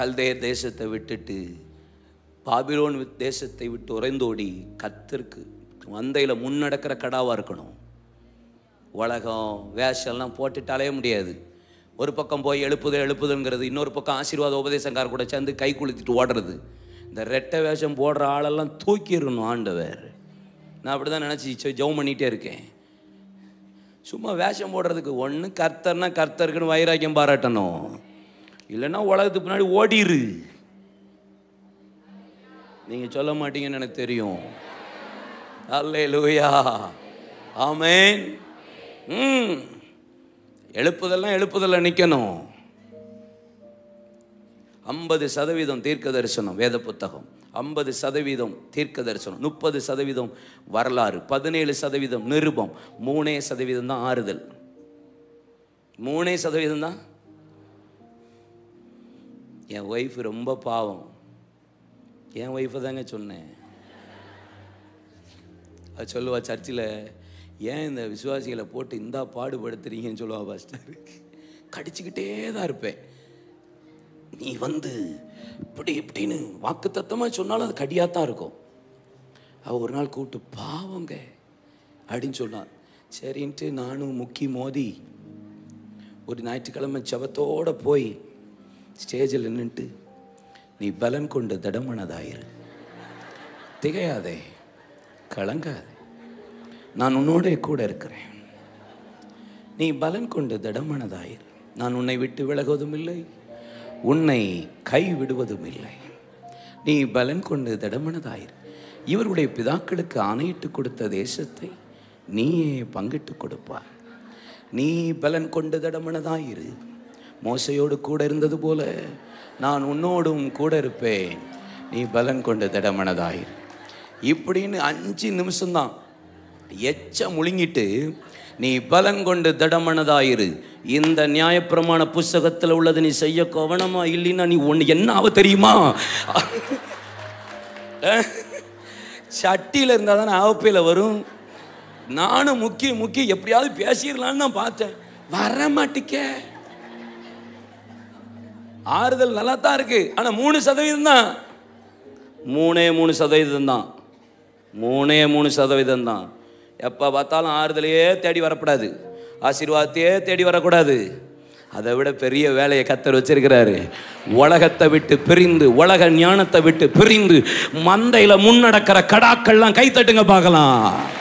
கல்தேய தேசத்தை விட்டுட்டு பாபிலோன் தேசத்தை விட்டு உறைந்தோடி கத்திருக்கு மந்தையில் முன்னடக்கிற கடாவாக இருக்கணும் உலகம் வேஷம்லாம் போட்டுட்டு அலைய முடியாது ஒரு பக்கம் போய் எழுப்புது எழுப்புதுங்கிறது இன்னொரு பக்கம் ஆசீர்வாத உபதேசங்கார் கூட சேர்ந்து கை குளித்துட்டு ஓடுறது இந்த ரெட்டை வேஷம் போடுற ஆளெல்லாம் தூக்கிடணும் ஆண்டவர் நான் அப்படி தான் நினச்சி ஜவு பண்ணிகிட்டே இருக்கேன் சும்மா வேஷம் போடுறதுக்கு ஒன்று கர்த்தர்னா கர்த்தருக்குன்னு வைராக்கியம் பாராட்டணும் இல்லைன்னா உலகத்துக்கு பின்னாடி ஓடிரு நீங்கள் சொல்ல மாட்டீங்கன்னு எனக்கு தெரியும் அல்லே லூயா ஆமேன் ம் எழுப்புதெல்லாம் எழுப்புதலில் நிற்கணும் ஐம்பது சதவீதம் தீர்க்க தரிசனம் வேத புத்தகம் ஐம்பது சதவீதம் தீர்க்க தரிசனம் முப்பது சதவீதம் வரலாறு பதினேழு சதவீதம் நிருபம் மூணே சதவீதம் தான் ஆறுதல் மூணே சதவீதம் தான் என் ஒய்ஃப் ரொம்ப பாவம் என் ஒய்ஃபை தாங்க சொன்னேன் அது சொல்லுவா சர்ச்சில் ஏன் இந்த விசுவாசிகளை போட்டு இந்தா பாடுபடுத்துறீங்கன்னு சொல்லுவா பாஸ்டர் கடிச்சுக்கிட்டே தான் இருப்பேன் நீ வந்து இப்படி இப்படின்னு வாக்கு தத்தமாக சொன்னாலும் அது கடியாக தான் இருக்கும் அவள் ஒரு நாள் கூப்பிட்டு பாவங்க அப்படின்னு சொன்னான் சரின்ட்டு நானும் முக்கி மோதி ஒரு ஞாயிற்றுக்கிழமை சவத்தோடு போய் ஸ்டேஜில் நின்றுட்டு நீ பலன் கொண்டு தடமனதாயிரு திகையாதே கலங்காதே நான் உன்னோட கூட இருக்கிறேன் நீ பலன் கொண்டு தடமனதாயிரு நான் உன்னை விட்டு விலகுவதும் இல்லை உன்னை விடுவதும் இல்லை நீ பலன் கொண்டு தடமனதாயிரு இவருடைய பிதாக்களுக்கு ஆணையிட்டு கொடுத்த தேசத்தை நீயே பங்கிட்டு கொடுப்பார் நீ பலன் கொண்டு தடமனதாயிரு மோசையோடு கூட இருந்தது போல நான் உன்னோடும் கூட இருப்பேன் நீ பலன் கொண்டு திடமனதாயிரு இப்படின்னு அஞ்சு நிமிஷம்தான் எச்ச முழுங்கிட்டு நீ பலன் கொண்டு திடமனதாயிரு இந்த நியாயப்பிரமாண புஸ்தகத்தில் உள்ளது நீ செய்ய கவனமா இல்லைன்னா நீ ஒன்று என்ன ஆக தெரியுமா சட்டியில் இருந்தால் தானே ஆவப்பையில் வரும் நானும் முக்கிய முக்கிய எப்படியாவது பேசிடலான்னு நான் பார்த்தேன் வர மாட்டேக்கே ஆறுதல் நல்லா தான் இருக்குது ஆனால் மூணு சதவீதம் தான் மூணே மூணு சதவீதம் தான் மூணே மூணு சதவீதம் தான் எப்போ பார்த்தாலும் ஆறுதலையே தேடி வரக்கூடாது ஆசீர்வாதத்தையே தேடி வரக்கூடாது அதை விட பெரிய வேலையை கத்தர் வச்சிருக்கிறாரு உலகத்தை விட்டு பிரிந்து உலக ஞானத்தை விட்டு பிரிந்து மந்தையில் முன்னடக்கிற கடாக்கள்லாம் கைத்தட்டுங்க பார்க்கலாம்